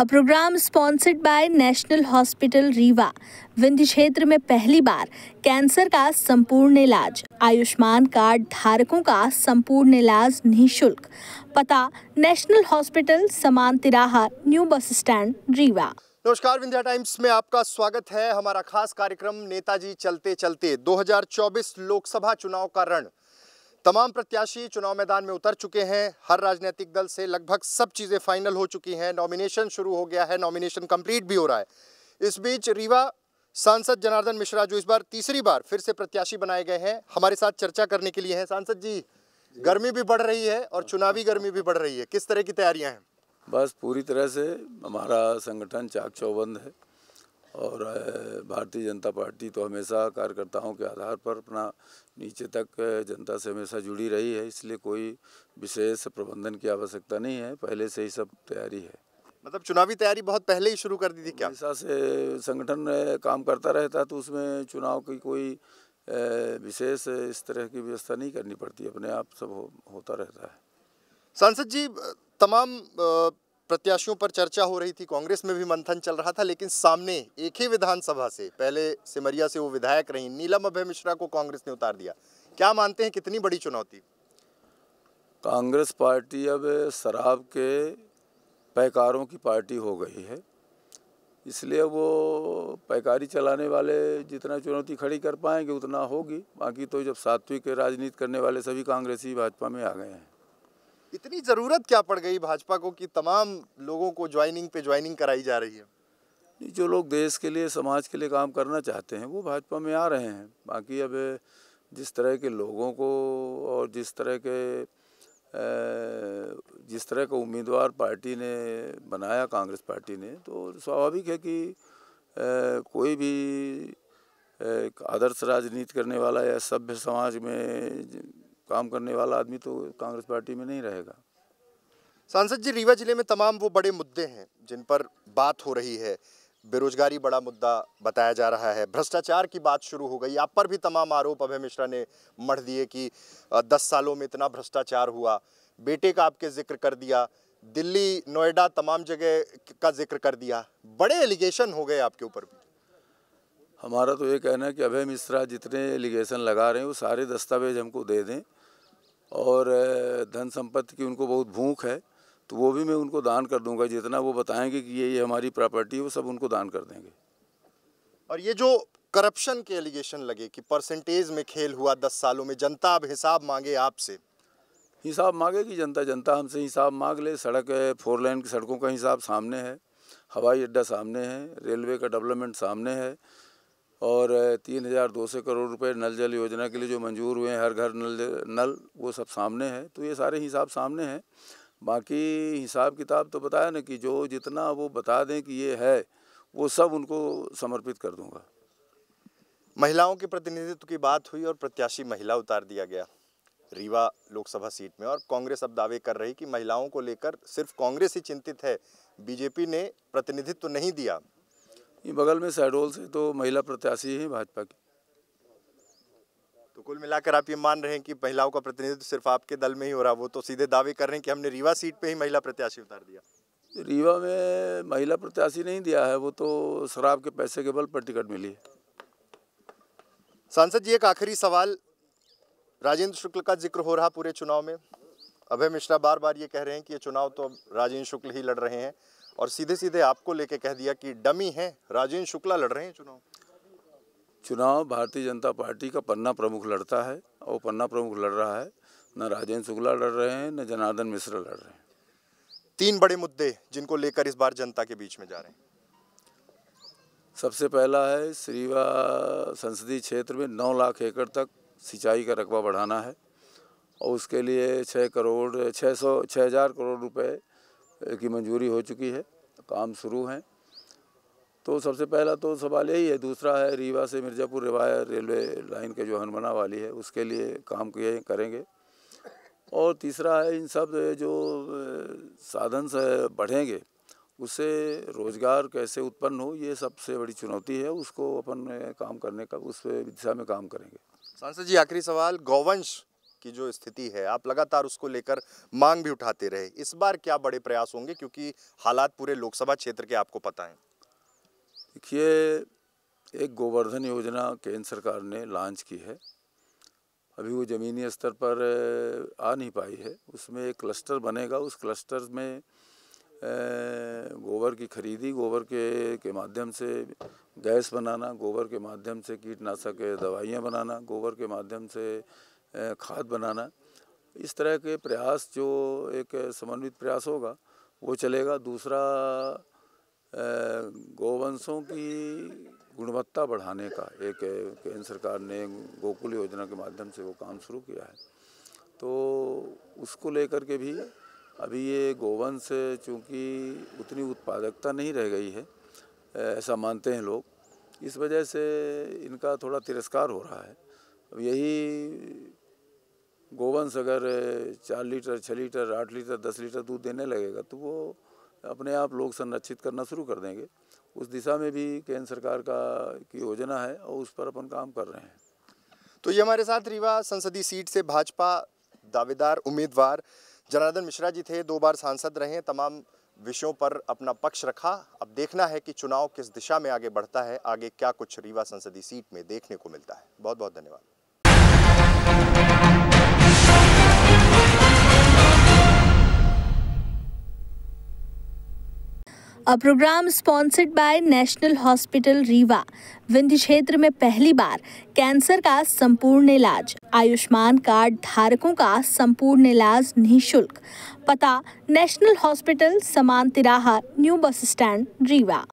A programme sponsored by national hospital Rewa Vindhya क्षेत्र में पहली बार कैंसर का संपूर्ण इलाज आयुष्मान कार्ड धारकों का संपूर्ण इलाज निःशुल्क पता नेशनल हॉस्पिटल समान तिराहा न्यू बस स्टैंड रीवा नमस्कार विंध्या टाइम्स में आपका स्वागत है हमारा खास कार्यक्रम नेताजी चलते चलते 2024 लोकसभा चुनाव का रण तमाम प्रत्याशी चुनाव मैदान में उतर चुके हैं हर राजनीतिक दल से लगभग सब चीज़ें फाइनल हो चुकी हैं नॉमिनेशन शुरू हो गया है नॉमिनेशन कंप्लीट भी हो रहा है इस बीच रीवा सांसद जनार्दन मिश्रा जो इस बार तीसरी बार फिर से प्रत्याशी बनाए गए हैं हमारे साथ चर्चा करने के लिए हैं सांसद जी गर्मी भी बढ़ रही है और अच्छा। चुनावी गर्मी भी बढ़ रही है किस तरह की तैयारियां हैं बस पूरी तरह से हमारा संगठन चाक चौबंद है और भारतीय जनता पार्टी तो हमेशा कार्यकर्ताओं के आधार पर अपना नीचे तक जनता से हमेशा जुड़ी रही है इसलिए कोई विशेष प्रबंधन की आवश्यकता नहीं है पहले से ही सब तैयारी है मतलब चुनावी तैयारी बहुत पहले ही शुरू कर दी थी क्या हिसाब से संगठन काम करता रहता तो उसमें चुनाव की कोई विशेष इस तरह की व्यवस्था नहीं करनी पड़ती अपने आप सब हो, होता रहता है सांसद जी तमाम प्रत्याशियों पर चर्चा हो रही थी कांग्रेस में भी मंथन चल रहा था लेकिन सामने एक ही विधानसभा से पहले सिमरिया से वो विधायक रही नीलम अभय मिश्रा को कांग्रेस ने उतार दिया क्या मानते हैं कितनी बड़ी चुनौती कांग्रेस पार्टी अब शराब के पैकारों की पार्टी हो गई है इसलिए वो पैकारी चलाने वाले जितना चुनौती खड़ी कर पाएंगे उतना होगी बाकी तो जब सात्विक राजनीति करने वाले सभी कांग्रेसी भाजपा में आ गए हैं इतनी ज़रूरत क्या पड़ गई भाजपा को कि तमाम लोगों को ज्वाइनिंग पे ज्वाइनिंग कराई जा रही है जो लोग देश के लिए समाज के लिए काम करना चाहते हैं वो भाजपा में आ रहे हैं बाकी अब जिस तरह के लोगों को और जिस तरह के जिस तरह का उम्मीदवार पार्टी ने बनाया कांग्रेस पार्टी ने तो स्वाभाविक है कि कोई भी आदर्श राजनीति करने वाला या सभ्य समाज में काम करने वाला आदमी तो कांग्रेस पार्टी में नहीं रहेगा सांसद जी रीवा जिले में तमाम वो बड़े मुद्दे हैं जिन पर बात हो रही है बेरोजगारी बड़ा मुद्दा बताया जा रहा है भ्रष्टाचार की बात शुरू हो गई आप पर भी तमाम आरोप अभय मिश्रा ने मढ़ दिए कि दस सालों में इतना भ्रष्टाचार हुआ बेटे का आपके जिक्र कर दिया दिल्ली नोएडा तमाम जगह का जिक्र कर दिया बड़े एलिगेशन हो गए आपके ऊपर भी हमारा तो ये कहना है कि अभय मिश्रा जितने एलिगेशन लगा रहे हैं वो सारे दस्तावेज हमको दे दें और धन संपत्ति की उनको बहुत भूख है तो वो भी मैं उनको दान कर दूंगा जितना वो बताएंगे कि ये ये हमारी प्रॉपर्टी है वो सब उनको दान कर देंगे और ये जो करप्शन के एलिगेशन लगे कि परसेंटेज में खेल हुआ दस सालों में जनता अब हिसाब मांगे आपसे हिसाब मांगेगी जनता जनता हमसे हिसाब मांग ले सड़क है फोर लाइन की सड़कों का हिसाब सामने है हवाई अड्डा सामने है रेलवे का डेवलपमेंट सामने है और तीन हज़ार दो सौ करोड़ रुपए नल जल योजना के लिए जो मंजूर हुए हैं हर घर नल नल वो सब सामने हैं तो ये सारे हिसाब सामने हैं बाकी हिसाब किताब तो बताया ना कि जो जितना वो बता दें कि ये है वो सब उनको समर्पित कर दूंगा महिलाओं के प्रतिनिधित्व की बात हुई और प्रत्याशी महिला उतार दिया गया रीवा लोकसभा सीट में और कांग्रेस अब दावे कर रही कि महिलाओं को लेकर सिर्फ कांग्रेस ही चिंतित है बीजेपी ने प्रतिनिधित्व नहीं दिया ये बगल में सहडोल से तो महिला प्रत्याशी है भाजपा की तो कुल मिलाकर आप ये मान रहे हैं कि महिलाओं का प्रतिनिधित्व सिर्फ आपके दल में ही हो रहा वो तो सीधे दावे कर रहे हैं कि हमने रीवा सीट पे ही महिला प्रत्याशी उतार दिया रीवा में महिला प्रत्याशी नहीं दिया है वो तो शराब के पैसे के बल पर टिकट मिली है सांसद जी एक आखिरी सवाल राजेंद्र शुक्ल का जिक्र हो रहा पूरे चुनाव में अभय मिश्रा बार बार ये कह रहे हैं कि ये चुनाव तो राजेंद्र शुक्ल ही लड़ रहे हैं और सीधे सीधे आपको लेके कह दिया कि डमी है राजेंद्र शुक्ला लड़ रहे हैं चुनाव चुनाव भारतीय जनता पार्टी का पन्ना प्रमुख लड़ता है और पन्ना प्रमुख लड़ रहा है न राजेंद्र शुक्ला लड़ रहे हैं न जनार्दन मिश्रा लड़ रहे हैं तीन बड़े मुद्दे जिनको लेकर इस बार जनता के बीच में जा रहे हैं सबसे पहला है श्रीवा संसदीय क्षेत्र में नौ लाख एकड़ तक सिंचाई का रकबा बढ़ाना है और उसके लिए छः करोड़ छः सौ छः हज़ार करोड़ रुपए की मंजूरी हो चुकी है काम शुरू हैं तो सबसे पहला तो सवाल यही है दूसरा है रीवा से मिर्ज़ापुर रिवायर रेलवे लाइन के जो हनमना वाली है उसके लिए काम किए करेंगे और तीसरा है इन सब जो साधन से बढ़ेंगे उससे रोज़गार कैसे उत्पन्न हो ये सबसे बड़ी चुनौती है उसको अपन काम करने का उस दिशा में काम करेंगे सांसद जी आखिरी सवाल गौवंश की जो स्थिति है आप लगातार उसको लेकर मांग भी उठाते रहे इस बार क्या बड़े प्रयास होंगे क्योंकि हालात पूरे लोकसभा क्षेत्र के आपको पता है देखिए एक गोवर्धन योजना केंद्र सरकार ने लॉन्च की है अभी वो ज़मीनी स्तर पर आ नहीं पाई है उसमें एक क्लस्टर बनेगा उस क्लस्टर में गोबर की खरीदी गोबर के के माध्यम से गैस बनाना गोबर के माध्यम से कीटनाशक दवाइयाँ बनाना गोबर के माध्यम से खाद बनाना इस तरह के प्रयास जो एक समन्वित प्रयास होगा वो चलेगा दूसरा गोवंशों की गुणवत्ता बढ़ाने का एक केंद्र सरकार ने गोकुल योजना के माध्यम से वो काम शुरू किया है तो उसको लेकर के भी अभी ये गोवंश चूँकि उतनी उत्पादकता नहीं रह गई है ऐसा मानते हैं लोग इस वजह से इनका थोड़ा तिरस्कार हो रहा है यही गोवंश अगर चार लीटर छः लीटर आठ लीटर दस लीटर दूध देने लगेगा तो वो अपने आप लोग संरक्षित करना शुरू कर देंगे उस दिशा में भी केंद्र सरकार का की योजना है और उस पर अपन काम कर रहे हैं तो ये हमारे साथ रीवा संसदीय सीट से भाजपा दावेदार उम्मीदवार जनार्दन मिश्रा जी थे दो बार सांसद रहे तमाम विषयों पर अपना पक्ष रखा अब देखना है कि चुनाव किस दिशा में आगे बढ़ता है आगे क्या कुछ रीवा संसदीय सीट में देखने को मिलता है बहुत बहुत धन्यवाद a programme sponsored by national hospital Rewa Vindhya क्षेत्र में पहली बार कैंसर का संपूर्ण इलाज आयुष्मान कार्ड धारकों का संपूर्ण इलाज निःशुल्क पता नेशनल हॉस्पिटल समान तिराहा न्यू बस स्टैंड रीवा